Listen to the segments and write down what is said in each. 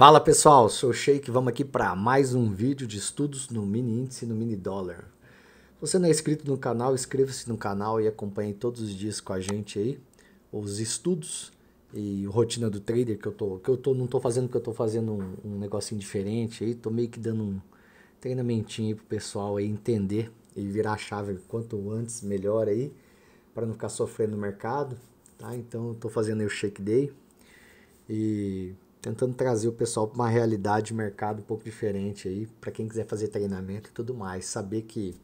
Fala pessoal, sou o Sheik, vamos aqui para mais um vídeo de estudos no mini índice e no mini dólar. Se você não é inscrito no canal, inscreva-se no canal e acompanhe todos os dias com a gente aí os estudos e rotina do trader que eu tô, que eu tô não tô fazendo que eu tô fazendo um, um negocinho diferente aí, tô meio que dando um treinamentinho para o pessoal aí entender e virar a chave quanto antes melhor aí, para não ficar sofrendo no mercado, tá? Então eu tô fazendo aí o Shake Day e tentando trazer o pessoal para uma realidade de mercado um pouco diferente aí, para quem quiser fazer treinamento e tudo mais, saber que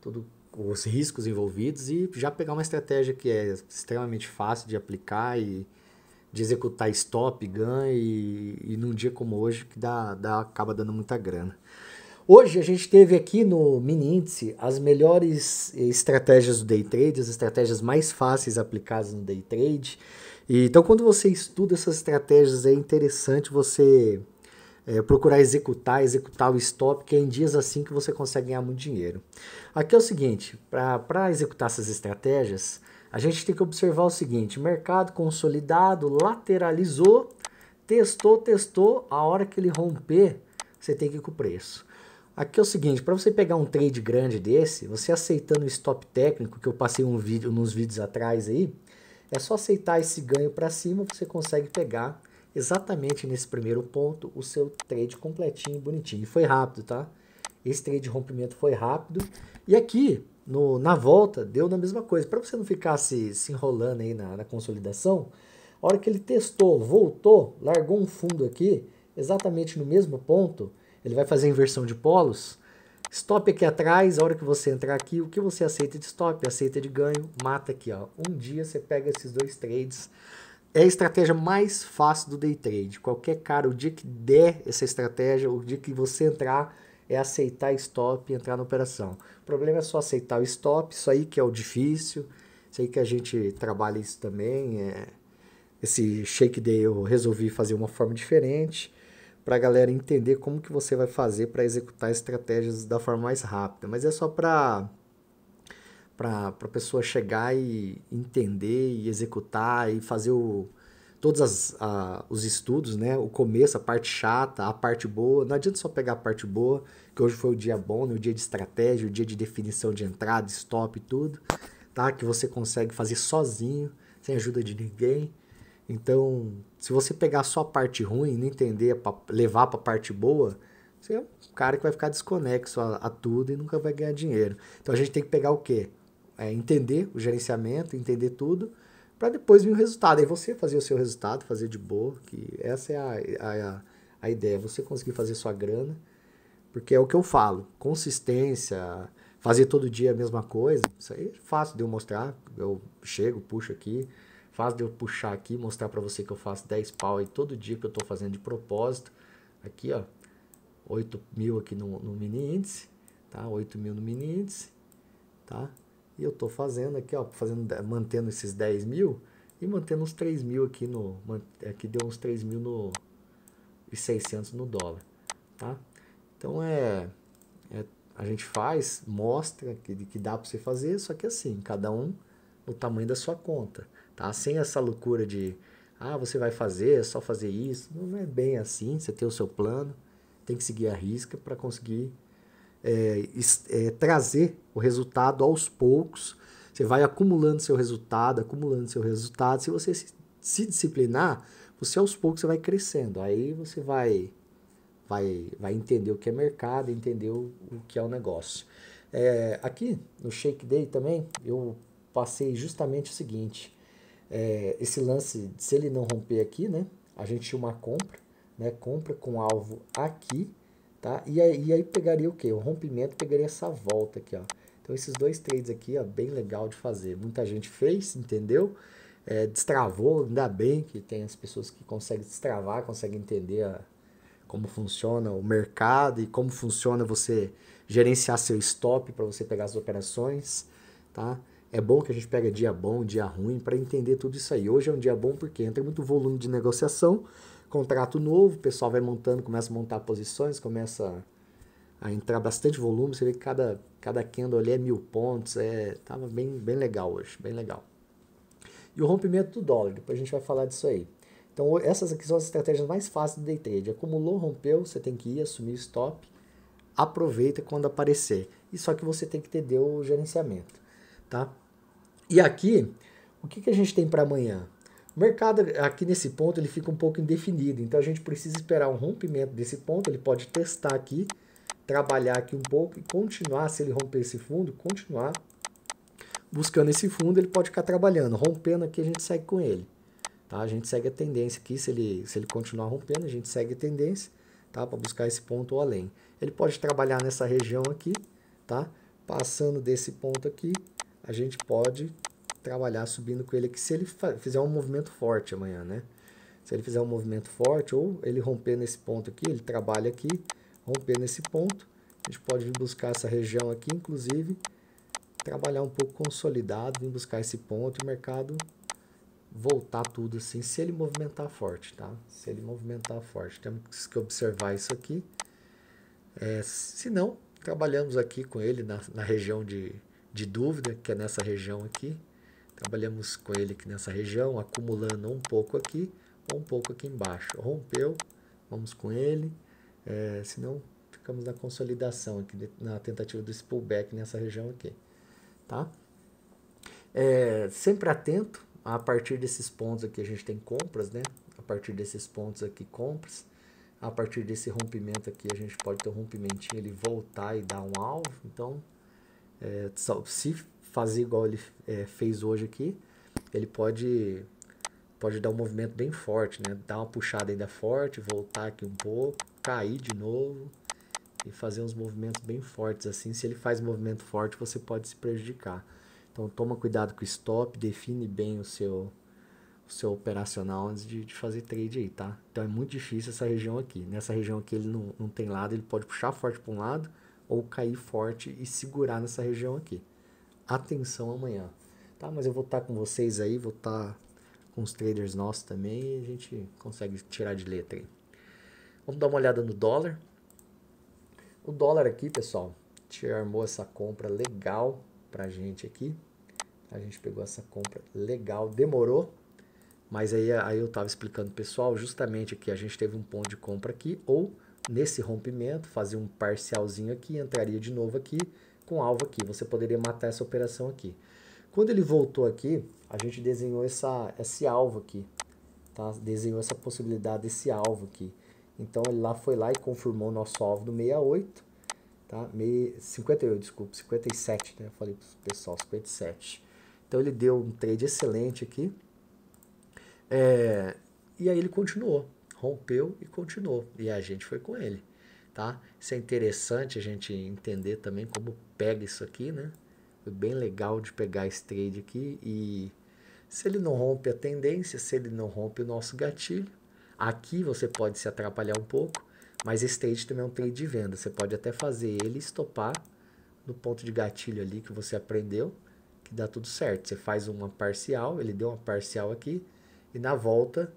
tudo os riscos envolvidos e já pegar uma estratégia que é extremamente fácil de aplicar e de executar stop, ganho e, e num dia como hoje que dá, dá acaba dando muita grana. Hoje a gente teve aqui no mini índice as melhores eh, estratégias do day trade, as estratégias mais fáceis aplicadas no day trade. E, então, quando você estuda essas estratégias, é interessante você é, procurar executar, executar o stop, que é em dias assim que você consegue ganhar muito dinheiro. Aqui é o seguinte: para executar essas estratégias, a gente tem que observar o seguinte: mercado consolidado, lateralizou, testou, testou. A hora que ele romper, você tem que ir com o preço. Aqui é o seguinte, para você pegar um trade grande desse, você aceitando o stop técnico, que eu passei um vídeo, nos vídeos atrás aí, é só aceitar esse ganho para cima, você consegue pegar exatamente nesse primeiro ponto o seu trade completinho, bonitinho. E foi rápido, tá? Esse trade de rompimento foi rápido. E aqui, no, na volta, deu na mesma coisa. Para você não ficar se, se enrolando aí na, na consolidação, a hora que ele testou, voltou, largou um fundo aqui, exatamente no mesmo ponto, ele vai fazer a inversão de polos. Stop aqui atrás, a hora que você entrar aqui, o que você aceita de stop? Aceita de ganho, mata aqui. Ó. Um dia você pega esses dois trades. É a estratégia mais fácil do day trade. Qualquer cara, o dia que der essa estratégia, o dia que você entrar, é aceitar stop e entrar na operação. O problema é só aceitar o stop, isso aí que é o difícil. Sei que a gente trabalha isso também. É... Esse shake day eu resolvi fazer uma forma diferente para a galera entender como que você vai fazer para executar estratégias da forma mais rápida. Mas é só para para a pessoa chegar e entender e executar e fazer o, todos as, a, os estudos, né? O começo, a parte chata, a parte boa. Não adianta só pegar a parte boa, que hoje foi o dia bom, né? o dia de estratégia, o dia de definição de entrada, stop e tudo, tá? Que você consegue fazer sozinho, sem ajuda de ninguém. Então, se você pegar só a parte ruim, não entender, levar para a parte boa, você é um cara que vai ficar desconexo a, a, tudo e nunca vai ganhar dinheiro. Então a gente tem que pegar o quê? É entender o gerenciamento, entender tudo, para depois vir o resultado. Aí você fazer o seu resultado, fazer de boa, que essa é a, a, a ideia, você conseguir fazer sua grana, porque é o que eu falo, consistência, fazer todo dia a mesma coisa, isso aí é fácil de eu mostrar, eu chego, puxo aqui, Faz de eu puxar aqui, mostrar para você que eu faço 10 pau aí todo dia que eu tô fazendo de propósito. Aqui, ó, 8 mil aqui no, no mini índice, tá? 8 mil no mini índice, tá? E eu tô fazendo aqui, ó, fazendo, eh, mantendo esses 10 mil e mantendo uns 3 mil aqui no, aqui eh, deu uns 3 mil no, e 600 no dólar, tá? Então é, é a gente faz, mostra que, que dá para você fazer, só que assim, cada um no tamanho da sua conta tá? Sem essa loucura de ah, você vai fazer, é só fazer isso. Não é bem assim, você tem o seu plano, tem que seguir a risca para conseguir é, é, trazer o resultado aos poucos. Você vai acumulando seu resultado, acumulando seu resultado. Se você se, se disciplinar, você aos poucos você vai crescendo. Aí você vai, vai, vai entender o que é mercado, entender o, o que é o negócio. É, aqui no Shake Day também eu passei justamente o seguinte: é, esse lance, se ele não romper aqui, né, a gente tinha uma compra, né, compra com alvo aqui, tá? E aí, e aí pegaria o que? O rompimento pegaria essa volta aqui, ó. Então esses dois trades aqui, ó, bem legal de fazer. Muita gente fez, entendeu? É, destravou, ainda bem que tem as pessoas que conseguem destravar, conseguem entender a, como funciona o mercado e como funciona você gerenciar seu stop para você pegar as operações, tá? É bom que a gente pega dia bom, dia ruim, para entender tudo isso aí. Hoje é um dia bom porque entra muito volume de negociação, contrato novo, o pessoal vai montando, começa a montar posições, começa a entrar bastante volume. Você vê que cada, cada candle ali é mil pontos. É, tava bem, bem legal hoje, bem legal. E o rompimento do dólar, depois a gente vai falar disso aí. Então, essas aqui são as estratégias mais fáceis do day trade. Acumulou, rompeu, você tem que ir, assumir stop, aproveita quando aparecer. E só que você tem que ter o gerenciamento, tá? E aqui, o que, que a gente tem para amanhã? O mercado aqui nesse ponto ele fica um pouco indefinido, então a gente precisa esperar um rompimento desse ponto, ele pode testar aqui, trabalhar aqui um pouco e continuar, se ele romper esse fundo, continuar buscando esse fundo, ele pode ficar trabalhando, rompendo aqui a gente segue com ele. Tá? A gente segue a tendência aqui, se ele, se ele continuar rompendo, a gente segue a tendência tá? para buscar esse ponto ou além. Ele pode trabalhar nessa região aqui, tá? passando desse ponto aqui, a gente pode trabalhar subindo com ele aqui se ele fizer um movimento forte amanhã, né? Se ele fizer um movimento forte ou ele romper nesse ponto aqui, ele trabalha aqui, romper nesse ponto, a gente pode vir buscar essa região aqui, inclusive, trabalhar um pouco consolidado, vir buscar esse ponto e o mercado voltar tudo assim, se ele movimentar forte, tá? Se ele movimentar forte, temos que observar isso aqui. É, se não, trabalhamos aqui com ele na, na região de de dúvida, que é nessa região aqui. Trabalhamos com ele aqui nessa região, acumulando um pouco aqui, ou um pouco aqui embaixo. Rompeu, vamos com ele, é, senão ficamos na consolidação, aqui, na tentativa do pullback nessa região aqui. Tá? É, sempre atento, a partir desses pontos aqui a gente tem compras, né? A partir desses pontos aqui, compras. A partir desse rompimento aqui, a gente pode ter um rompimentinho, ele voltar e dar um alvo. Então, é, se fazer igual ele é, fez hoje aqui, ele pode pode dar um movimento bem forte, né? Dar uma puxada ainda forte, voltar aqui um pouco, cair de novo e fazer uns movimentos bem fortes assim. Se ele faz movimento forte, você pode se prejudicar. Então toma cuidado com o stop, define bem o seu o seu operacional antes de, de fazer trade aí, tá? Então é muito difícil essa região aqui. Nessa região aqui ele não, não tem lado, ele pode puxar forte para um lado, ou cair forte e segurar nessa região aqui. Atenção amanhã. Tá, mas eu vou estar tá com vocês aí, vou estar tá com os traders nossos também e a gente consegue tirar de letra aí. Vamos dar uma olhada no dólar. O dólar aqui, pessoal, te armou essa compra legal pra gente aqui. A gente pegou essa compra legal, demorou, mas aí, aí eu tava explicando, pessoal, justamente aqui a gente teve um ponto de compra aqui ou Nesse rompimento, fazer um parcialzinho aqui, entraria de novo aqui com alvo aqui. Você poderia matar essa operação aqui. Quando ele voltou aqui, a gente desenhou essa, esse alvo aqui. Tá? Desenhou essa possibilidade desse alvo aqui. Então ele lá foi lá e confirmou o nosso alvo do 68. Tá? Me... 58, desculpa, 57, né? Eu falei pro pessoal, 57. Então ele deu um trade excelente aqui. É... E aí ele continuou rompeu e continuou. E a gente foi com ele, tá? Isso é interessante a gente entender também como pega isso aqui, né? Foi bem legal de pegar esse trade aqui e se ele não rompe a tendência, se ele não rompe o nosso gatilho, aqui você pode se atrapalhar um pouco, mas esse trade também é um trade de venda. Você pode até fazer ele estopar no ponto de gatilho ali que você aprendeu, que dá tudo certo. Você faz uma parcial, ele deu uma parcial aqui, e na volta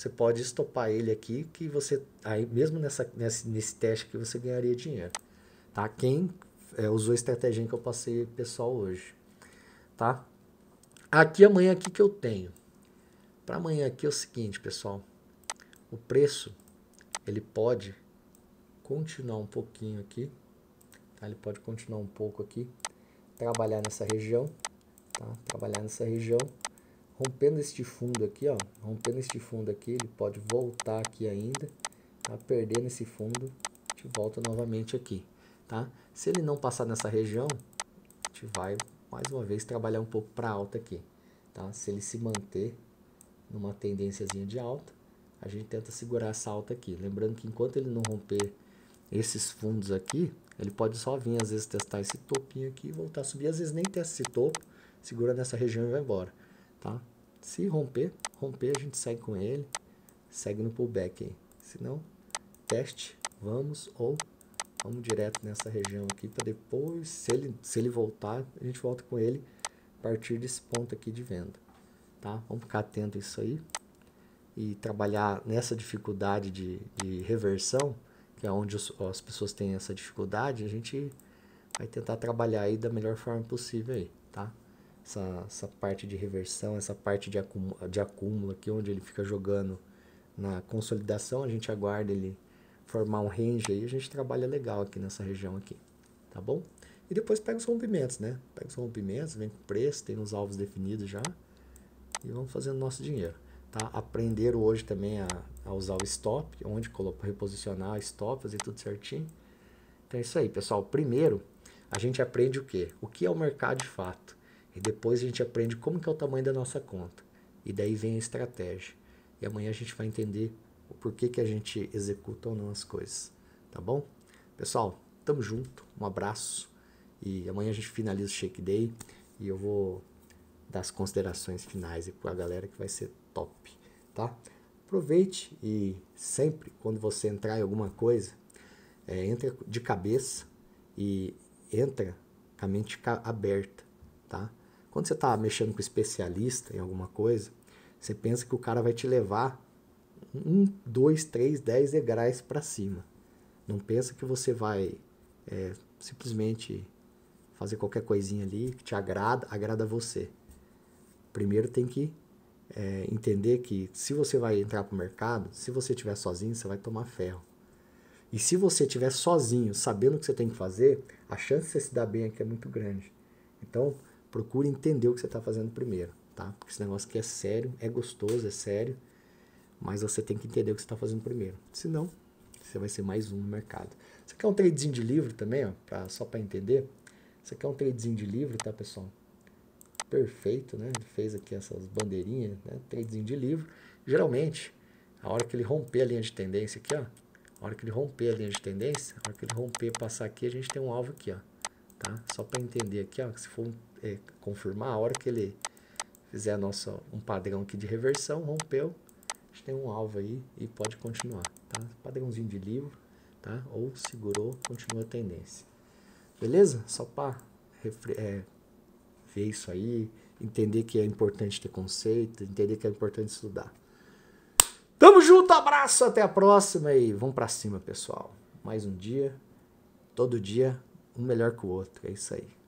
você pode estopar ele aqui, que você, aí mesmo nessa, nesse, nesse teste que você ganharia dinheiro. Tá? Quem é, usou a estratégia que eu passei pessoal hoje. Tá? Aqui amanhã aqui que eu tenho. Para amanhã aqui é o seguinte, pessoal. O preço ele pode continuar um pouquinho aqui. Tá? Ele pode continuar um pouco aqui. Trabalhar nessa região. Tá? Trabalhar nessa região rompendo este fundo aqui, ó, rompendo este fundo aqui, ele pode voltar aqui ainda, tá? Perdendo esse fundo, a gente volta novamente aqui, tá? Se ele não passar nessa região, a gente vai mais uma vez trabalhar um pouco para alta aqui, tá? Se ele se manter numa tendênciazinha de alta, a gente tenta segurar essa alta aqui. Lembrando que enquanto ele não romper esses fundos aqui, ele pode só vir às vezes testar esse topinho aqui e voltar a subir. Às vezes nem testa esse topo, segura nessa região e vai embora tá? Se romper, romper a gente segue com ele, segue no pullback aí. Se não, teste, vamos ou vamos direto nessa região aqui para depois, se ele, se ele voltar, a gente volta com ele a partir desse ponto aqui de venda, tá? Vamos ficar atento a isso aí e trabalhar nessa dificuldade de, de reversão, que é onde os, as pessoas têm essa dificuldade, a gente vai tentar trabalhar aí da melhor forma possível aí, tá? essa, essa parte de reversão, essa parte de acúmulo, de acúmulo aqui, onde ele fica jogando na consolidação, a gente aguarda ele formar um range aí, a gente trabalha legal aqui nessa região aqui, tá bom? E depois pega os rompimentos, né? Pega os rompimentos, vem com preço, tem os alvos definidos já e vamos fazendo nosso dinheiro, tá? Aprenderam hoje também a, a usar o stop, onde colocar, reposicionar stop, fazer tudo certinho. Então é isso aí, pessoal. Primeiro, a gente aprende o quê? O que é o mercado de fato? E depois a gente aprende como que é o tamanho da nossa conta. E daí vem a estratégia. E amanhã a gente vai entender o porquê que a gente executa ou não as coisas. Tá bom? Pessoal, tamo junto. Um abraço. E amanhã a gente finaliza o Shake Day. E eu vou dar as considerações finais para a galera que vai ser top. Tá? Aproveite e sempre, quando você entrar em alguma coisa, é, entra de cabeça e entra com a mente aberta, tá? Quando você está mexendo com especialista em alguma coisa, você pensa que o cara vai te levar um, dois, três, dez degraus para cima. Não pensa que você vai é, simplesmente fazer qualquer coisinha ali que te agrada, agrada a você. Primeiro tem que é, entender que se você vai entrar para o mercado, se você estiver sozinho, você vai tomar ferro. E se você estiver sozinho, sabendo o que você tem que fazer, a chance de você se dar bem aqui é muito grande. Então, procura entender o que você está fazendo primeiro, tá? Porque esse negócio aqui é sério, é gostoso, é sério, mas você tem que entender o que você está fazendo primeiro. Senão, você vai ser mais um no mercado. Você quer um tradezinho de livro também, ó, pra, só para entender? Você quer um tradezinho de livro, tá, pessoal? Perfeito, né? Ele fez aqui essas bandeirinhas, né? Tradezinho de livro. Geralmente, a hora que ele romper a linha de tendência aqui, ó, a hora que ele romper a linha de tendência, a hora que ele romper passar aqui, a gente tem um alvo aqui, ó, tá? Só para entender aqui, ó, que se for um é, confirmar, a hora que ele fizer a nossa, um padrão aqui de reversão, rompeu, a gente tem um alvo aí e pode continuar, tá? Padrãozinho de livro, tá? Ou segurou, continua a tendência. Beleza? Só para é, ver isso aí, entender que é importante ter conceito, entender que é importante estudar. Tamo junto, abraço, até a próxima e vamos para cima, pessoal. Mais um dia, todo dia, um melhor que o outro. É isso aí.